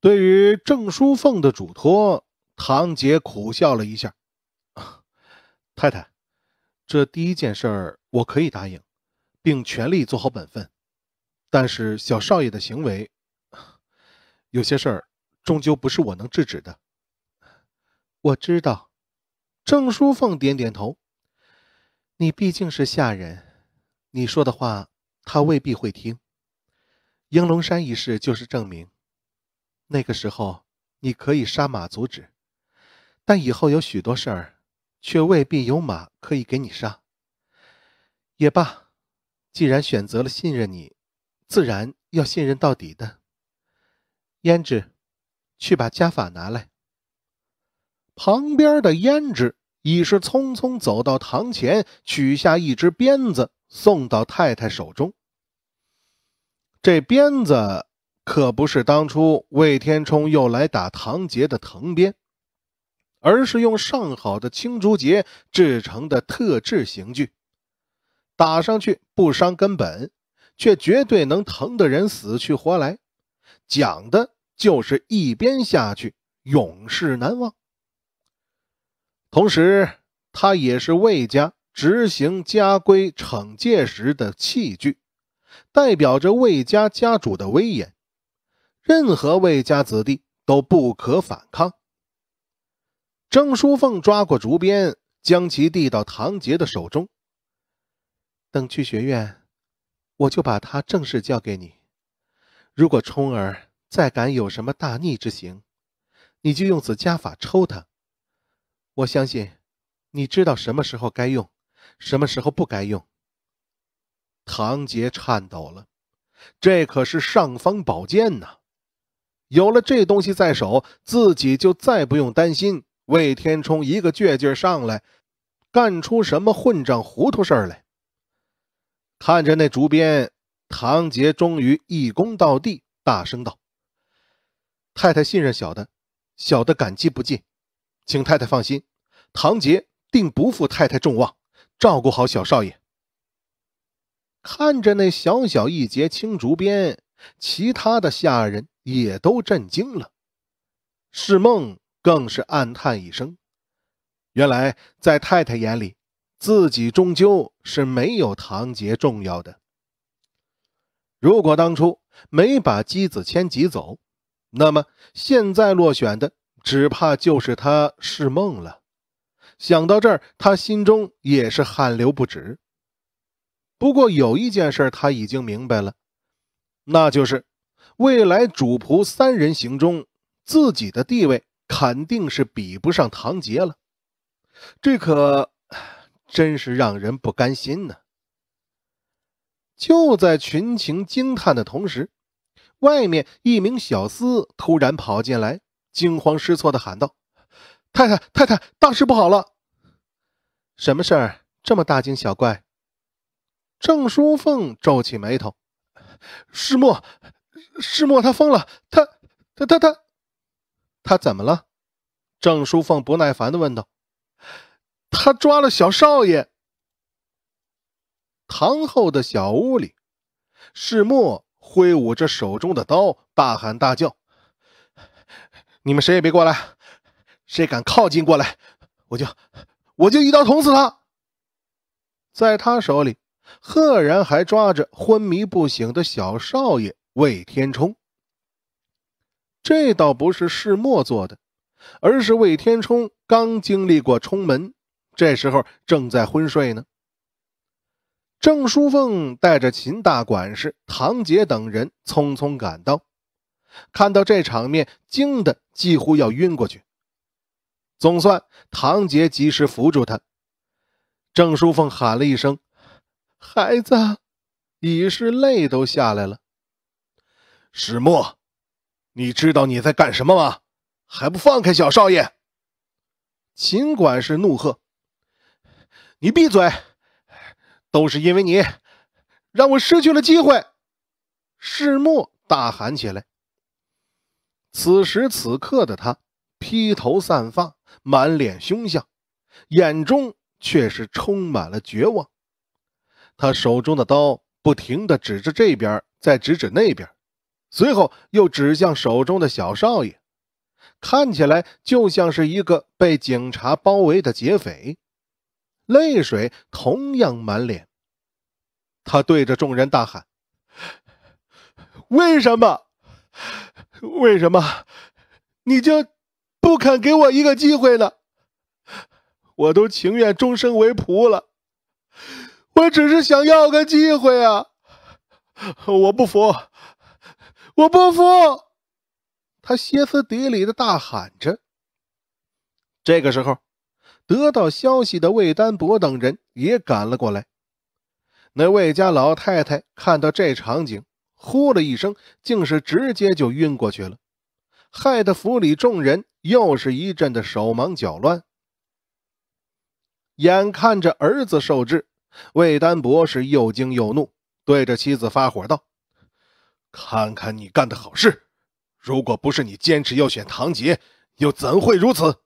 对于郑淑凤的嘱托，堂姐苦笑了一下：“ 太太，这第一件事儿我可以答应，并全力做好本分。但是小少爷的行为，有些事儿终究不是我能制止的。”我知道。郑淑凤点点头：“你毕竟是下人，你说的话他未必会听。应龙山一事就是证明。”那个时候你可以杀马阻止，但以后有许多事儿，却未必有马可以给你杀。也罢，既然选择了信任你，自然要信任到底的。胭脂，去把家法拿来。旁边的胭脂已是匆匆走到堂前，取下一只鞭子，送到太太手中。这鞭子。可不是当初魏天冲又来打唐杰的藤鞭，而是用上好的青竹节制成的特制刑具，打上去不伤根本，却绝对能疼得人死去活来。讲的就是一鞭下去，永世难忘。同时，它也是魏家执行家规惩戒时的器具，代表着魏家家主的威严。任何魏家子弟都不可反抗。郑淑凤抓过竹鞭，将其递到唐杰的手中。等去学院，我就把他正式交给你。如果冲儿再敢有什么大逆之行，你就用此家法抽他。我相信，你知道什么时候该用，什么时候不该用。唐杰颤抖了，这可是尚方宝剑呐！有了这东西在手，自己就再不用担心魏天冲一个倔劲上来干出什么混账糊涂事儿来。看着那竹鞭，唐杰终于一躬到地，大声道：“太太信任小的，小的感激不尽，请太太放心，唐杰定不负太太众望，照顾好小少爷。”看着那小小一截青竹鞭。其他的下人也都震惊了，世梦更是暗叹一声：“原来在太太眼里，自己终究是没有唐杰重要的。如果当初没把姬子谦挤走，那么现在落选的只怕就是他世梦了。”想到这儿，他心中也是汗流不止。不过有一件事他已经明白了。那就是未来主仆三人行中，自己的地位肯定是比不上唐杰了，这可真是让人不甘心呢。就在群情惊叹的同时，外面一名小厮突然跑进来，惊慌失措的喊道：“太太，太太，大事不好了！什么事儿？这么大惊小怪？”郑淑凤皱起眉头。师墨，师墨他疯了！他、他、他、他、他怎么了？郑淑凤不耐烦的问道。他抓了小少爷。堂后的小屋里，世墨挥舞着手中的刀，大喊大叫：“你们谁也别过来！谁敢靠近过来，我就我就一刀捅死他！”在他手里。赫然还抓着昏迷不醒的小少爷魏天冲，这倒不是世莫做的，而是魏天冲刚经历过冲门，这时候正在昏睡呢。郑淑凤带着秦大管事、唐杰等人匆匆赶到，看到这场面，惊得几乎要晕过去。总算唐杰及时扶住他，郑淑凤喊了一声。孩子，已是泪都下来了。世莫，你知道你在干什么吗？还不放开小少爷！秦管事怒喝：“你闭嘴！都是因为你，让我失去了机会！”世莫大喊起来。此时此刻的他，披头散发，满脸凶相，眼中却是充满了绝望。他手中的刀不停地指着这边，再指指那边，随后又指向手中的小少爷，看起来就像是一个被警察包围的劫匪，泪水同样满脸。他对着众人大喊：“为什么？为什么？你就不肯给我一个机会呢？我都情愿终生为仆了。”我只是想要个机会啊！我不服，我不服！他歇斯底里的大喊着。这个时候，得到消息的魏丹博等人也赶了过来。那魏家老太太看到这场景，呼了一声，竟是直接就晕过去了，害得府里众人又是一阵的手忙脚乱。眼看着儿子受制。魏丹博士又惊又怒，对着妻子发火道：“看看你干的好事！如果不是你坚持要选唐杰，又怎会如此？”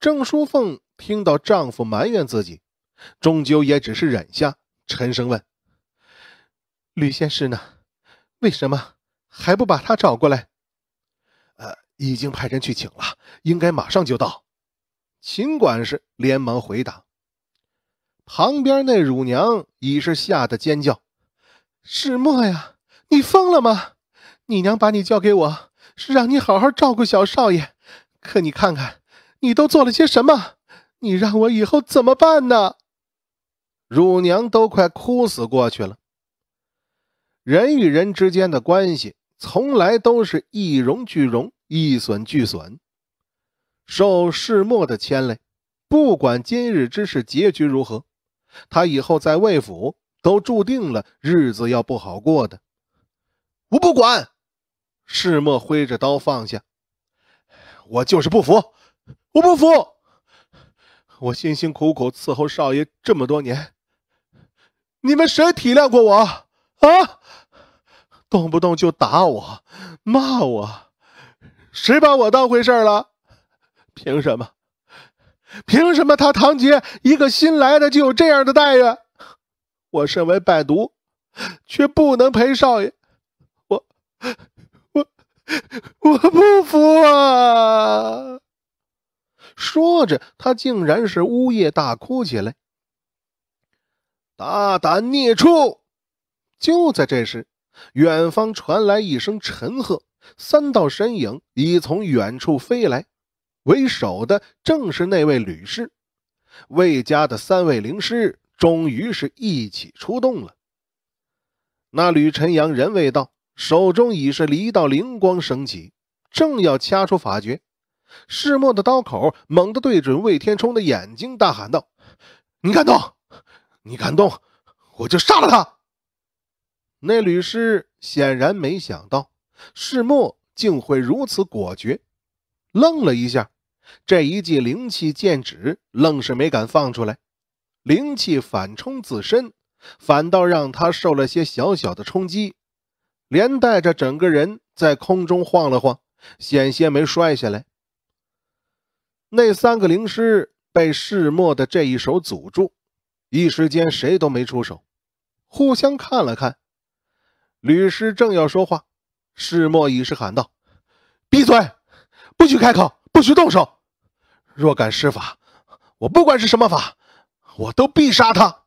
郑淑凤听到丈夫埋怨自己，终究也只是忍下，沉声问：“吕先师呢？为什么还不把他找过来？”“呃，已经派人去请了，应该马上就到。”秦管事连忙回答。旁边那乳娘已是吓得尖叫：“世莫呀，你疯了吗？你娘把你交给我，是让你好好照顾小少爷，可你看看，你都做了些什么？你让我以后怎么办呢？”乳娘都快哭死过去了。人与人之间的关系，从来都是一荣俱荣，一损俱损。受世末的牵累，不管今日之事结局如何。他以后在魏府都注定了日子要不好过的，我不管。世莫挥着刀放下，我就是不服，我不服。我辛辛苦苦伺候少爷这么多年，你们谁体谅过我啊？动不动就打我，骂我，谁把我当回事了？凭什么？凭什么他堂杰一个新来的就有这样的待遇？我身为败毒，却不能陪少爷，我我我不服啊！说着，他竟然是呜咽大哭起来。大胆孽畜！就在这时，远方传来一声沉喝，三道身影已从远处飞来。为首的正是那位吕师，魏家的三位灵师终于是一起出动了。那吕晨阳人未到，手中已是一道灵光升起，正要掐出法诀，世墨的刀口猛地对准魏天冲的眼睛，大喊道：“你敢动，你敢动，我就杀了他！”那吕师显然没想到世墨竟会如此果决，愣了一下。这一记灵气剑指愣是没敢放出来，灵气反冲自身，反倒让他受了些小小的冲击，连带着整个人在空中晃了晃，险些没摔下来。那三个灵师被世墨的这一手阻住，一时间谁都没出手，互相看了看。吕师正要说话，世墨已是喊道：“闭嘴，不许开口。”不许动手！若敢施法，我不管是什么法，我都必杀他。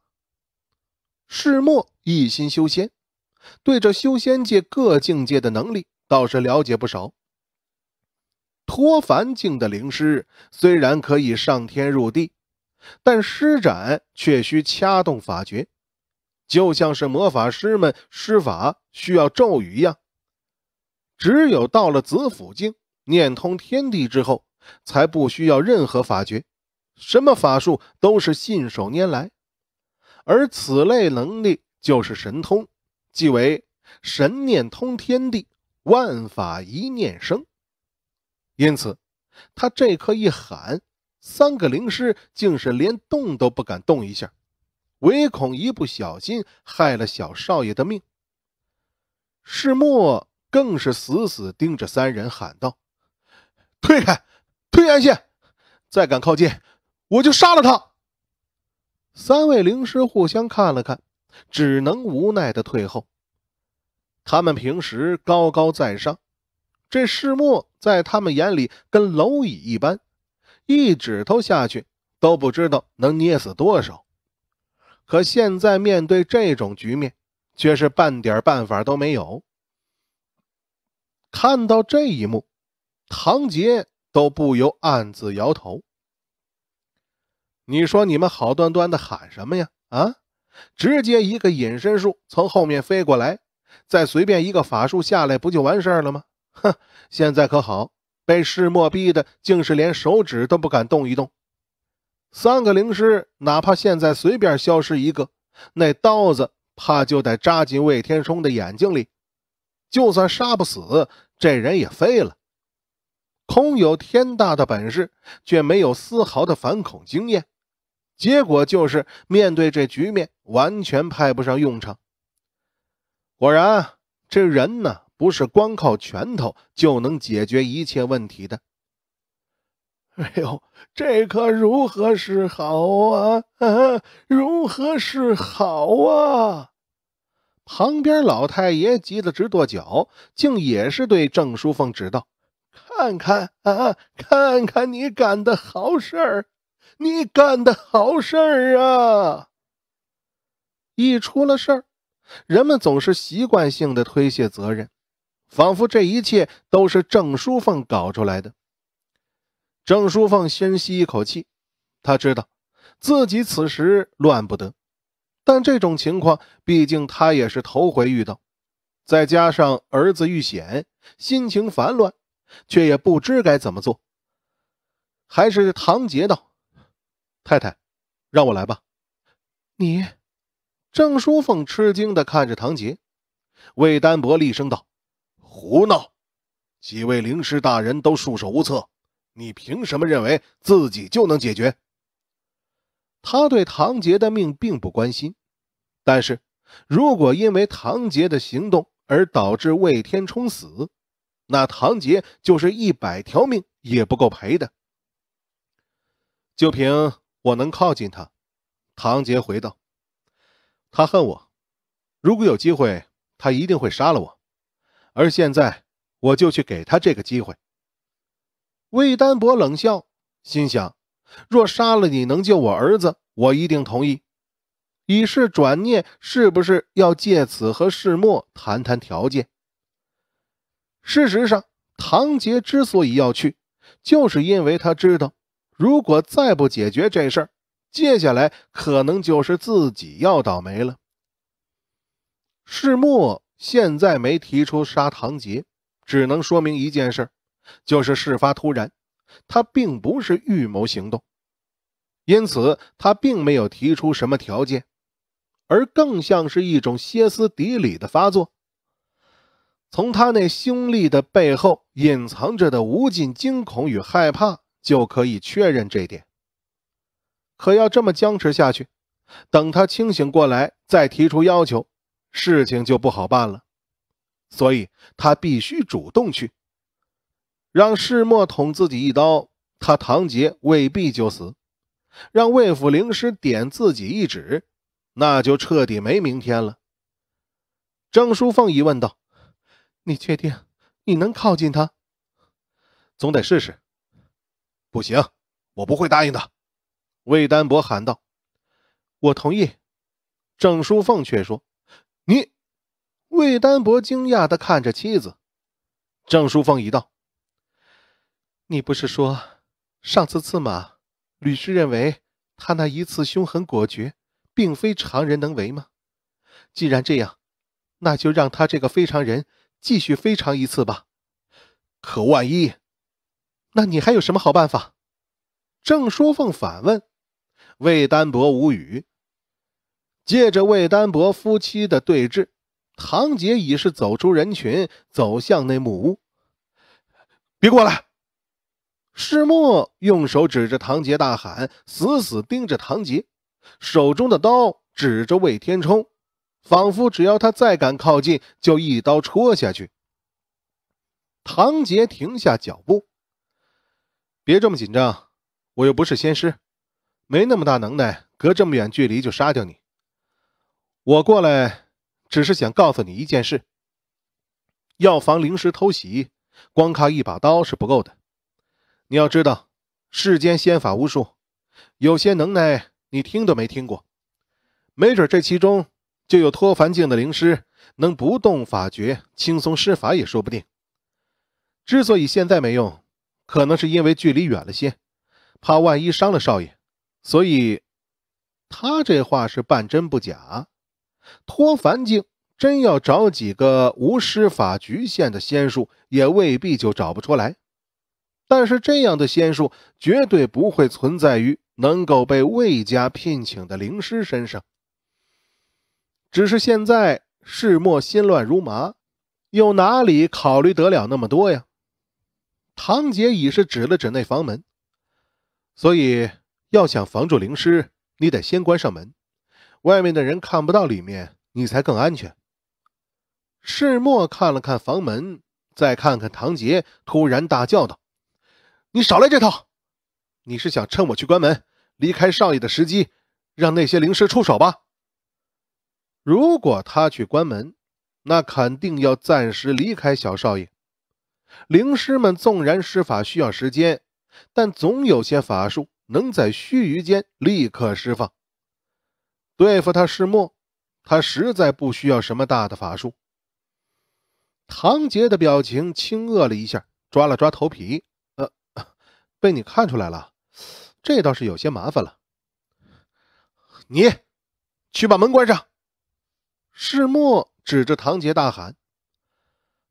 世墨一心修仙，对这修仙界各境界的能力倒是了解不少。托凡境的灵师虽然可以上天入地，但施展却需掐动法诀，就像是魔法师们施法需要咒语一样。只有到了紫府境。念通天地之后，才不需要任何法诀，什么法术都是信手拈来。而此类能力就是神通，即为神念通天地，万法一念生。因此，他这刻一喊，三个灵师竟是连动都不敢动一下，唯恐一不小心害了小少爷的命。世末更是死死盯着三人，喊道。退开，退远些！再敢靠近，我就杀了他！三位灵师互相看了看，只能无奈的退后。他们平时高高在上，这世末在他们眼里跟蝼蚁一般，一指头下去都不知道能捏死多少。可现在面对这种局面，却是半点办法都没有。看到这一幕。唐杰都不由暗自摇头。你说你们好端端的喊什么呀？啊，直接一个隐身术从后面飞过来，再随便一个法术下来，不就完事儿了吗？哼，现在可好，被世墨逼的竟是连手指都不敢动一动。三个灵师，哪怕现在随便消失一个，那刀子怕就得扎进魏天冲的眼睛里。就算杀不死这人，也废了。空有天大的本事，却没有丝毫的反恐经验，结果就是面对这局面完全派不上用场。果然，这人呢，不是光靠拳头就能解决一切问题的。哎呦，这可如何是好啊？啊，如何是好啊？旁边老太爷急得直跺脚，竟也是对郑淑凤指道。看看啊，看看你干的好事儿，你干的好事儿啊！一出了事儿，人们总是习惯性的推卸责任，仿佛这一切都是郑淑凤搞出来的。郑淑凤深吸一口气，她知道自己此时乱不得，但这种情况毕竟她也是头回遇到，再加上儿子遇险，心情烦乱。却也不知该怎么做，还是唐杰道：“太太，让我来吧。”你，郑淑凤吃惊的看着唐杰。魏丹博厉声道：“胡闹！几位灵师大人都束手无策，你凭什么认为自己就能解决？”他对唐杰的命并不关心，但是如果因为唐杰的行动而导致魏天冲死，那唐杰就是一百条命也不够赔的。就凭我能靠近他，唐杰回道：“他恨我，如果有机会，他一定会杀了我。而现在，我就去给他这个机会。”魏丹博冷笑，心想：“若杀了你能救我儿子，我一定同意。”以是转念，是不是要借此和世墨谈谈条件？事实上，唐杰之所以要去，就是因为他知道，如果再不解决这事儿，接下来可能就是自己要倒霉了。世末现在没提出杀唐杰，只能说明一件事，就是事发突然，他并不是预谋行动，因此他并没有提出什么条件，而更像是一种歇斯底里的发作。从他那凶厉的背后隐藏着的无尽惊恐与害怕，就可以确认这点。可要这么僵持下去，等他清醒过来再提出要求，事情就不好办了。所以他必须主动去，让世墨捅自己一刀，他唐杰未必就死；让魏府灵师点自己一指，那就彻底没明天了。张淑凤疑问道。你确定你能靠近他？总得试试。不行，我不会答应的。”魏丹博喊道。“我同意。”郑淑凤却说：“你。”魏丹博惊讶的看着妻子。郑淑凤一道：“你不是说上次刺马吕氏认为他那一次凶狠果决，并非常人能为吗？既然这样，那就让他这个非常人。”继续非常一次吧，可万一，那你还有什么好办法？郑淑凤反问。魏丹博无语。借着魏丹博夫妻的对峙，唐杰已是走出人群，走向那木屋。别过来！世墨用手指着唐杰大喊，死死盯着唐杰，手中的刀指着魏天冲。仿佛只要他再敢靠近，就一刀戳下去。唐杰停下脚步，别这么紧张，我又不是仙师，没那么大能耐，隔这么远距离就杀掉你。我过来，只是想告诉你一件事：要防灵师偷袭，光靠一把刀是不够的。你要知道，世间仙法无数，有些能耐你听都没听过，没准这其中……就有脱凡境的灵师能不动法诀轻松施法也说不定。之所以现在没用，可能是因为距离远了些，怕万一伤了少爷。所以他这话是半真不假。脱凡境真要找几个无施法局限的仙术，也未必就找不出来。但是这样的仙术绝对不会存在于能够被魏家聘请的灵师身上。只是现在世末心乱如麻，又哪里考虑得了那么多呀？唐杰已是指了指那房门，所以要想防住灵师，你得先关上门，外面的人看不到里面，你才更安全。世末看了看房门，再看看唐杰，突然大叫道：“你少来这套！你是想趁我去关门、离开少爷的时机，让那些灵师出手吧？”如果他去关门，那肯定要暂时离开小少爷。灵师们纵然施法需要时间，但总有些法术能在须臾间立刻释放。对付他石墨，他实在不需要什么大的法术。唐杰的表情轻愕了一下，抓了抓头皮，呃，被你看出来了，这倒是有些麻烦了。你去把门关上。世墨指着唐杰大喊，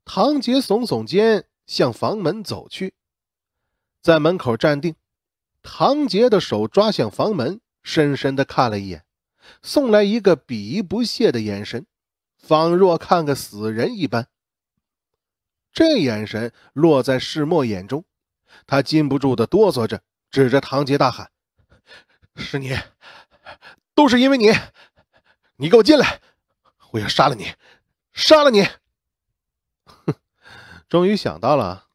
唐杰耸耸肩，向房门走去，在门口站定。唐杰的手抓向房门，深深的看了一眼，送来一个鄙夷不屑的眼神，仿若看个死人一般。这眼神落在世墨眼中，他禁不住的哆嗦着，指着唐杰大喊：“是你，都是因为你，你给我进来！”我要杀了你，杀了你！哼，终于想到了。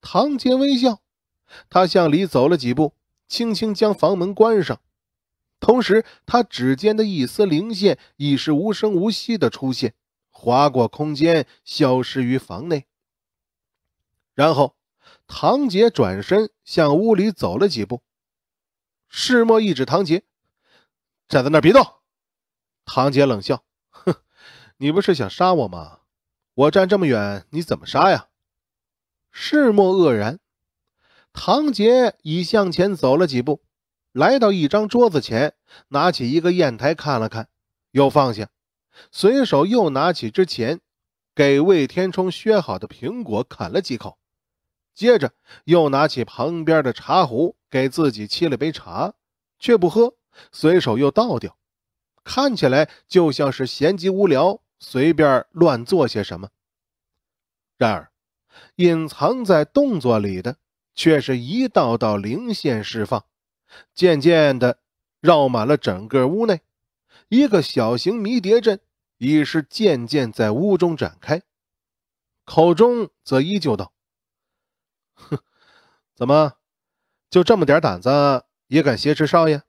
唐杰微笑，他向里走了几步，轻轻将房门关上，同时他指尖的一丝灵线已是无声无息的出现，划过空间，消失于房内。然后，唐杰转身向屋里走了几步。世末一指唐杰，站在那儿别动。唐杰冷笑。你不是想杀我吗？我站这么远，你怎么杀呀？世莫愕然，唐杰已向前走了几步，来到一张桌子前，拿起一个砚台看了看，又放下，随手又拿起之前给魏天冲削好的苹果啃了几口，接着又拿起旁边的茶壶给自己沏了杯茶，却不喝，随手又倒掉，看起来就像是闲极无聊。随便乱做些什么。然而，隐藏在动作里的却是一道道灵线释放，渐渐的绕满了整个屋内。一个小型迷迭阵已是渐渐在屋中展开。口中则依旧道：“哼，怎么，就这么点胆子也敢挟持少爷？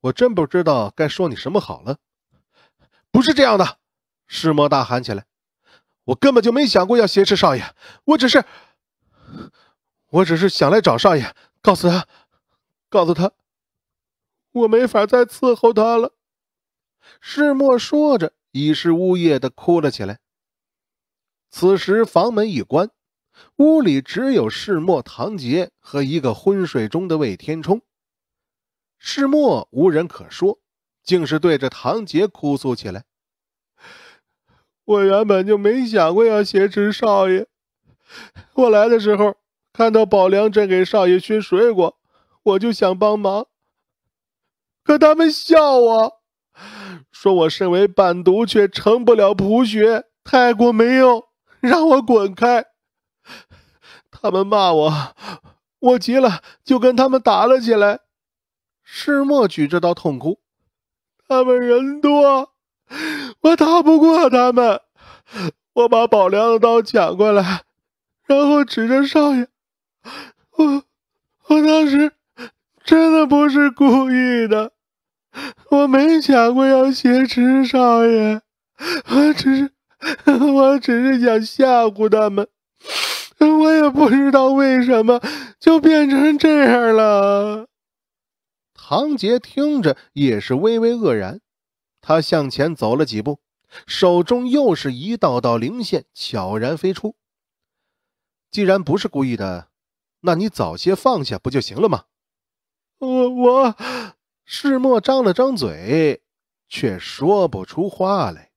我真不知道该说你什么好了。”不是这样的。世莫大喊起来：“我根本就没想过要挟持少爷，我只是，我只是想来找少爷，告诉他，告诉他，我没法再伺候他了。”世莫说着，已是呜咽的哭了起来。此时房门一关，屋里只有世莫、唐杰和一个昏睡中的魏天冲。世莫无人可说，竟是对着唐杰哭诉起来。我原本就没想过要挟持少爷。我来的时候看到宝良正给少爷削水果，我就想帮忙。可他们笑我，说我身为伴读却成不了仆学，太过没用，让我滚开。他们骂我，我急了就跟他们打了起来。师墨举着刀痛哭，他们人多。我打不过他们，我把宝良的刀抢过来，然后指着少爷。我，我当时真的不是故意的，我没想过要挟持少爷，我只是，我只是想吓唬他们。我也不知道为什么就变成这样了。唐杰听着也是微微愕然。他向前走了几步，手中又是一道道灵线悄然飞出。既然不是故意的，那你早些放下不就行了吗？我我，世墨张了张嘴，却说不出话来。